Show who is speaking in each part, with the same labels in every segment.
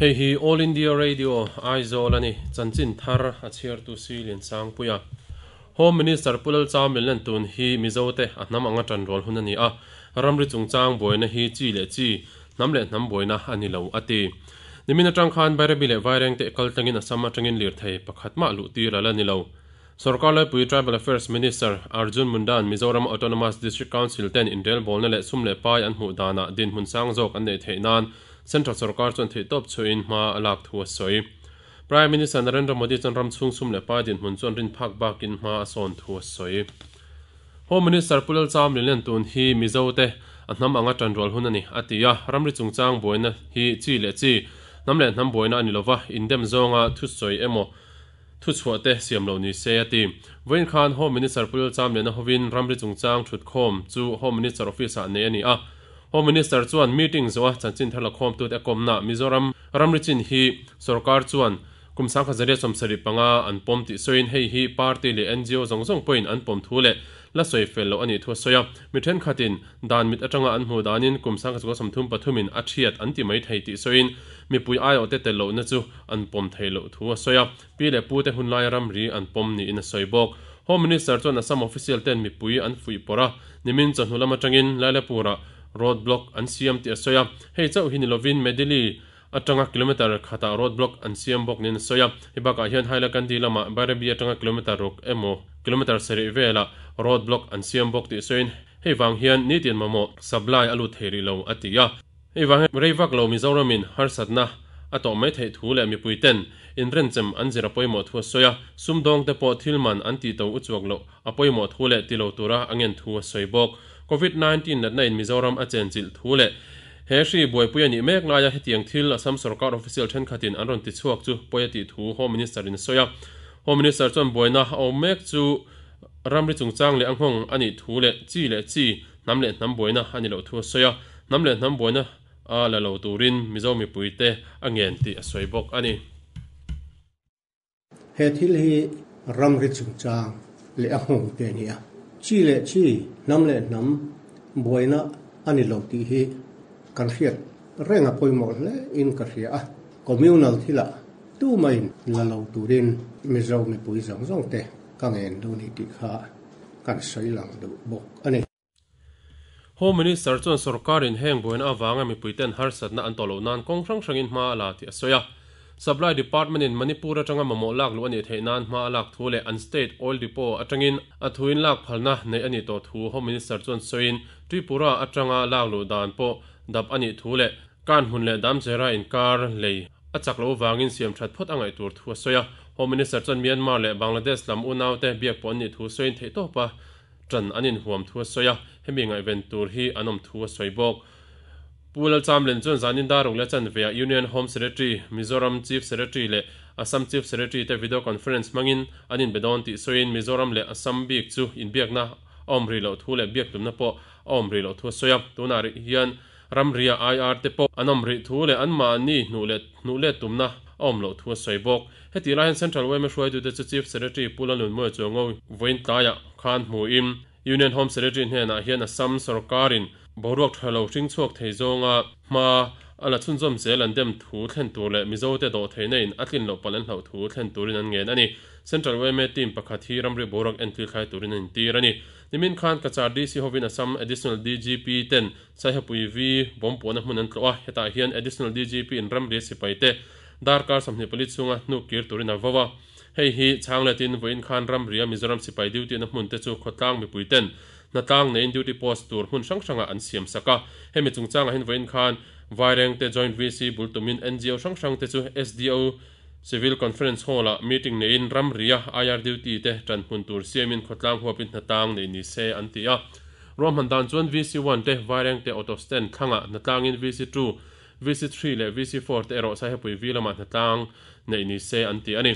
Speaker 1: hei hi all india radio aizawl ani chan chin thar a chhiar tu si lian sang pui a home minister pulal cha mil nen tun hi mizo te a hnam anga tan rawl hun ani a ramri chung chang boina hi chi le chi hnam leh hnam boina ani lo a ti nimin atang khan bairabi leh vairang te kal tangin a sam atangin lirthei pakhat ma luh tir ala ni lo sorkar lai pui tribal affairs minister arjun mundan mizoram autonomous district council ten indel bolna leh sum leh pai an hmuh dan ah din hmun sang zawk an nei theih nan Central Sorgar an tee dopp zuin ma a la hoi. Brei Minister an Rnder mod an ram zung sum le Baden hunn zon den Pak bak gin ma a son ho soi. Hominister pull sam le Lnn hi misoute an nam an an dwal hunnni a de ja ramri zung zang boine hi zi le zi. Nam le nam boine an lowa in dem zonga tu soi emo. Tuwa de si am lo ni sé di. Wein kan Hominister pull sam le na hovin ramri zung zang trut kom zu Hominister Office an ne ni a. Ah. Home Minister chuan meeting zo chan chin thala khom tu te komna Mizoram ramrichin hi sarkar chuan kum sang kha zare som sari panga an pom ti soin hei hi party le NGO zong zong point an pom thu le la soi fello ani thu soya mithen khatin dan mit atanga an mu danin kum sang kha som thum pathumin athiat an ti mai thei ti soin mi pui ai o te te lo na chu an pom thei lo thu soya pi le pu te hun lai ram ri an pom ni in soi bok home minister chuan assam official ten mi pui an fui pora nimin chanhulama tangin laila Roadblock block an siam ti asoya hei chau hin lovin Medeli. atanga kilometer khata road block an siam bok nin soya hibaka ah hian haila kan di lama barabi atanga kilometer rok emo kilometer seri vela Roadblock block an siam bok ti soin hei wang hian ni tian mamo supply alu theri lo atia hei wang reivak lo mizoramin harsatna ato mai thei thu le mi puiten in ren chem an zira poimo thu soya sumdong te po thilman an ti to uchuak lo apoimo thu le tilo tura angen thu soibok COVID-19 nat na in Mizoram a chen chil thu le he shri boy puya ni mek na ya hetiang thil Assam sarkar official then khatin anron ti chuak chu poya ti thu home minister in soya home minister chon boy na o mek chu ramri chungchang le anghong ani thu le chi le chi nam le nam boy na ani lo thu soya nam le nam boy na a la lo turin mizo mi puite angen ti asoi bok ani he thil hi ramri chungchang le anghong te ni a chi lệ chi nam lệ nam bồi na ani lo ti hi kan riat renga poimo le in kan ria a communal thila tu mai la lo turin mi zau mi pui zong zong te kang en do ni ti kha kan sai lang du bok ani Home Minister chon sarkarin heng boin awanga mi puiten harsat na antolo nan kong rang rangin ma la ti asoya sublai department in manipur atanga momolak lu ani t h ทนานม a ล a k thule อ n s t a t e oil report t a athuin lak p h l n a nei ani to thu o m t e in t r p u r a a t n g a l a l o d a n o dab ani thule kan hunle dam chera n kar l o t p o t h u s y a i t e r c h o a n m a r le bangladesh lam unau te biap ponni t the to pa tran anin huom thu soya hemingai v e n t h anom thu b o Pulal Chamlen chon zanin darung le chan via Union Home Secretary, Mizoram Chief Secretary le Assam Chief Secretary te video conference mangin anin bedon ti soin Mizoram le Assam biak chu in biak na omri lo thu le biak tum na po omri lo thu soya tunari hian ramria IR te po anomri thu le anma ni nu le nu le tumna om lo thu soi bok heti la hen central wem shwai du the chief secretary pulan lun mo chongo voin taya khan mu im union home secretary hena hian assam sarkarin borok thalo ching chok thei zonga ma ala chun zom se lan dem thu thlen tur le mizo te do theina in atlin lo palan hlo thu thlen turin an ngen ani central way me team pakhat hi ramri borok entry khai turin in tir ani nimin khan kachar dc hovin assam additional dgp 10 Sahapui v bom pona hmun an tloa heta hian additional dgp in ramri sipai te darkar samne palit chunga nu kir turin avawa hei hi changlatin voin khan ramria mizoram sipai duty na hmun te chu khotlang mi puiten na tang nei duty post tur hun sang sanga an siam saka hemi chungchang hin vein khan vaireng te joint vc bultumin ngo sang sang te chu sdo civil conference hall a meeting nei in ram ria ir duty te tran hun tur siam in khotlang huapin na tang nei ni se an tia rom han dan chuan vc1 te vaireng te auto stand khanga na tang in vc2 vc3 le vc4 te ero sa hepui vilama na tang nei ni se an ti ani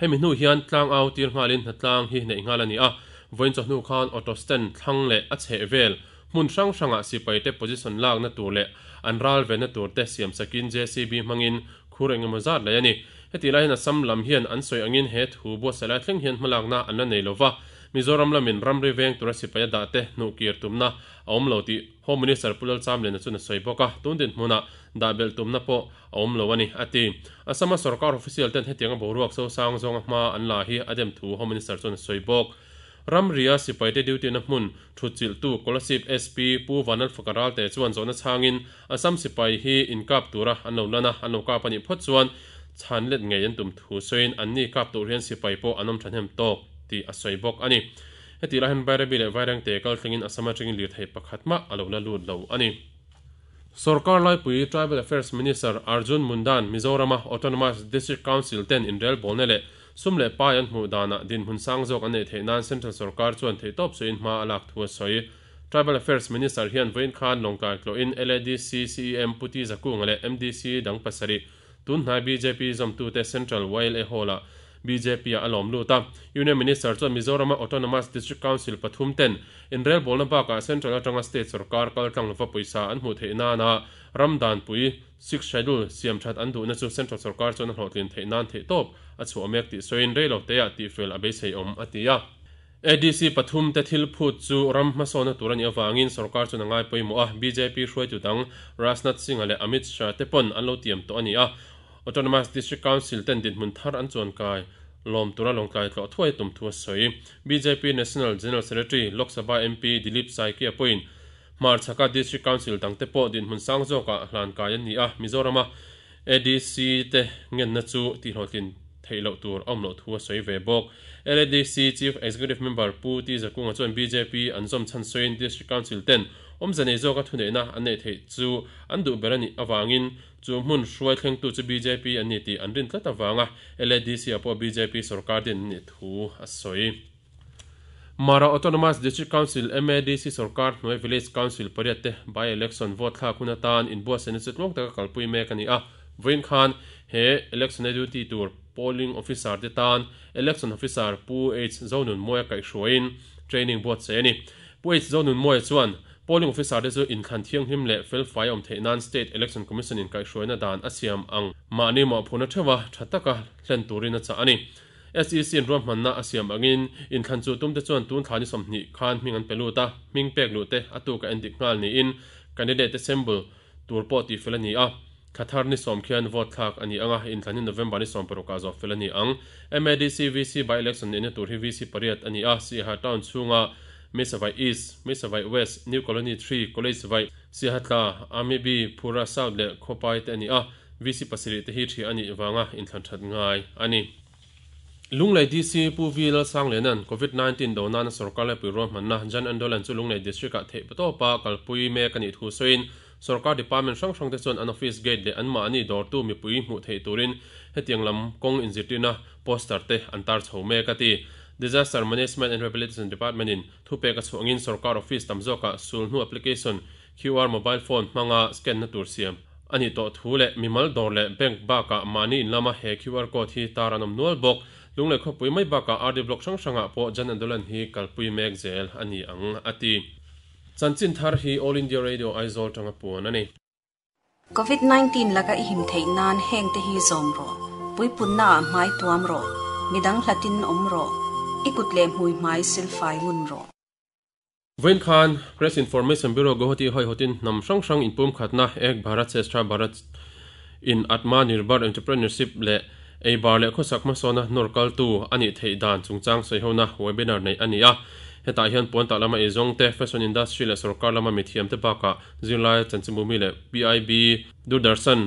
Speaker 1: hemi hnu hian tlang au tir hmalin na tlang hi nei ngalani a voin c h o n u khan o s t n d t h g l a c h vel mun sang n a i t o s t a na tur e n n a t u r e c s i n j c mangin k u r e n g i m a z n h e t a n sam l a hian soi n g i n he thu b sala n g l a k n a n e i lova m o m ram r e n g s i dahte nu kir t u n a o m o ti o m e minister pulal cham le na chuna soiboka tun din muna double tumna po omlo ani ati assam sarkar o f f i c i e h e t i g a o r u s sang z a n la d e m thu home ram ria sipai te duty na hmun thu chil tu scholarship sp pu vanal fakaral te chuan zona changin asam sipai hi inkap tura anno lana anno ka pani phot chuan chan let ngei an tum thu soin anni kap tu rian sipai po anom than hem to ti asoi bok ani heti la hen bare bi le vairang te kal thingin asama thingin li thei pakhatma alo la lut lo ani सरकार लाइ पुई tribal affairs minister Arjun मुंडान Mizoram autonomous district council तेन इन रेल बोनेले sumle payan mu dana din hun sang zok ane the nan central sarkar chuan the top so in ma alak thu soi tribal affairs minister hian vein khan longkai klo in ladc cem puti zakung le mdc dang pasari tun na bjp zom tu te central while e hola BJP อาอมณ์ดูตั้ม Union Minister จอมิโซรามาออโตนอมัสดิส s ริก c t Council ปทุมเทนอินเรลบอลนับกับ Central a t a n ั a สเต t ส์รัฐการกัลกังลูกปุยสาอันหูเทนานารัมดานปุยซิกชั h e d u l เสียมชัดอันดูนั่นจู Central สุรการจอนหอดินเทนานเทตบอัศวเมกติสวินเรลเตียติฟิลอาเบสเฮอมอัติยา ADC ปทุมเททิลพูดจูรัมมาโซนตุรันยาวางินสุรการจอมง่ายปุยมัว BJP ช่วยจุดดังราสนัทสิงห์แลอามิตชาเตปอนอันลตีมตัวนี้อ่ะ autonomous district council ten din mun thar an chon kai lom tura longkai tlo thuai tum thua soi bjp national general secretary lok sabha mp dilip sai ki apoin mar chaka district council tangte po din hmun sang zo ka hlan kai an ni a mizorama adc te ngen na chu ti hlotlin thailo tur omlo thua soi ve bok ladc chief executive member pu ti zakunga chon bjp anzom chan soin district council ten om zane zo ka thune na ane thei chu andu berani awangin chu mun Kheng thleng tu chu BJP Aniti Anrin an rin LADC apo BJP sarkar din ni thu asoi Mara Autonomous District Council MADC sarkar Noe village council pariate by election vote Kuna Tan in bo sen chutlong taka kalpui Mekani a Vain Khan he election duty tour polling officer de tan election officer pu h zonun moya kai shruin training board se ni pu h zonun moya chuan polling officer de chu in khan thiang him le fel fai om the nan state election commission in kai shroina dan asiam ang ma ne ma phona thewa thataka hlen turina cha ani SEC in rom manna asiam angin in khan chu tumte chuan tun khani somni khan ming an peluta ming pek lu te atu ka endik ngal ni in candidate assemble tur po ti felani a Qatar ni som khian vote thak ani anga in thani November ni som peruka zo felani ang MADC VC by election ni tur hi VC pariat ani a si ha town chunga me savai east me savai west new colony 3 college savai sihatla amebi pura south le khopai te ani a vc facility hi thi ani wanga in thlan that ngai ani lunglai dc pu vil sang lenan covid 19 do nan sarkar le piro man na jan andolan chu lunglai district a the to pa kalpui me kani thu soin sarkar department sang sang te chon an office gate le an ma ani dor tu mi pui mu thei turin hetiang lam kong injitina poster te antar chhome ka ti disaster management and rehabilitation department in thu pe ka chungin sarkar office tamzoka sulnu application QR mobile phone manga scan na tur siam ani to thu le mimal dor le bank ba ka mani in lama he QR code hi taranom nual bok lungle kho pui mai ba ka rd block sang sanga po jan andolan hi kalpui mek zel ani ang ati chanchin thar hi all india radio aizol tanga puan ani covid-19 laga i him thein nan heng te hi zom ro pui punna mai tuam ro midang l a t i n om ro ikut lem hui mai silfai ngun ro Vain Khan Press Information Bureau Guwahati hoi hotin nam sang sang in pum khatna ek Bharat Sestra Bharat in Atma Nirbar Entrepreneurship le ei bar le khosak ma sona norkal tu ani thei dan chungchang soi hona webinar nei ania heta hian pon ta lama ezong te fashion industry le sarkar lama mithiam te paka zilai chanchimumi le PIB Dudarsan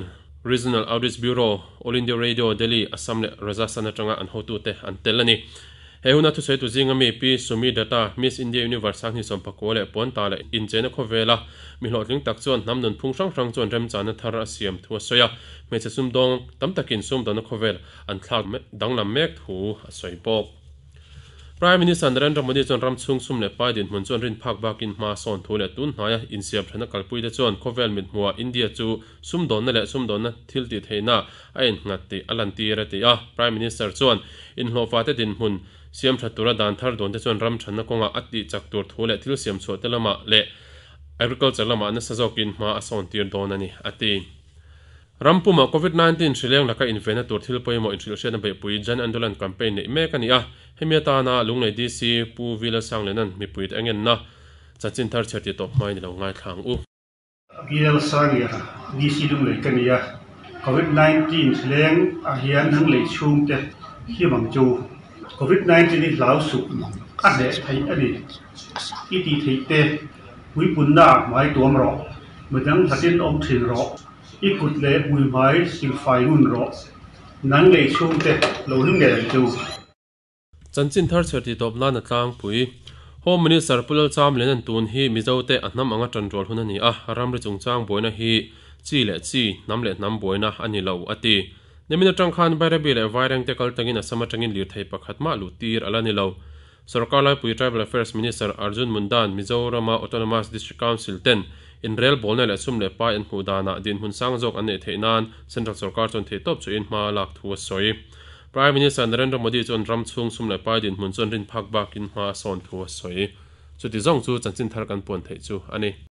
Speaker 1: Regional Audit Bureau All India Radio Delhi Assam le Rajasthan atanga an hotu te an telani heuna thu sei tu jinga mi pi sumi data miss india universe sang ni som pa kole pon ta le in na kho vela mi lo ling tak chon nam nun phung rang rang chon rem chan thar a siam thu ya me che sum dong tam takin sum dan kho vel an thlak dang lam mek thu a soi pok. Prime Minister Narendra Modi chon ram chung sum le pai din mun chon rin phak bak in ma son thole tun na ya in siap thana kalpui de chon kovel mit muwa India chu sum don na le sum don na thil ti theina a in ngat ti alan ti ra ti a Prime Minister chon in lo din mun siam tha tura don te chon ram thana ati chak tur thole thil siam chho te le agriculture lama na sa jok in ma tir don ani ati รัมพูมาโควิด -19 สิเลียงลักกอินฟลเอนเซอร์ที่ลพยมาอินสิลเซนไปปุยจันอันดอลันแคมเปญในเมกานิอาะเฮมิอาตานาลุงในดีซีปูวิลสังเลนันมีปุยเองเงินนะจัดจินทร์เชิดติดตบไม่ในรงง่ายทางอู้วิลสังเนี่ยดีซีลุงเลยกันเนี่ยโควิด -19 สิเลียงอาเฮียนทั้งเลยชุ่มเตะที่บังจูโควิด -19 นี่ลาวสุขอันเด็ดไทยอันนี้อีตีทยเตะวิปุ่นหน้าไม้ตัวมรอเมันทั้งจัดวินลงอมถิ่นรออีกเล k u t l e Ulbayr s i ร f a น r u n ro nange chungte lohimge tu จันจินทาร์เทีิตบหน้าหน้ตลางปุยโฮมมินิสเตอร์พุลจามเลนันตูนฮีมิจาวเตอน้ำอ่างจันทรจวลหุนนี้อ่ะรำร่จงจ้างบวยนะฮีจีเละจีน้ำเละน้ำบวยนะอันนี้เราอติเนี่ยมีนักจังคันไปเรบีเละไวรังเตกลตังินอสมาจังินลีไทยประคัดมาลูตีร์อะไรนี่เรา सरकाबल affairs minister Arjun मुन्दान मुद्न मिजोरमा district council टेन इन रेल इन बोनेल सोलेन्नान्न हुन्स अनि ठेना सेन्ट्रल सरका चोथेटो इन्ह लुव सोई प्राइम मिनिस्टर मोदी मनी चोद्रम छु सोम दिन मुन् चोरीन कन पोन थे छु अनि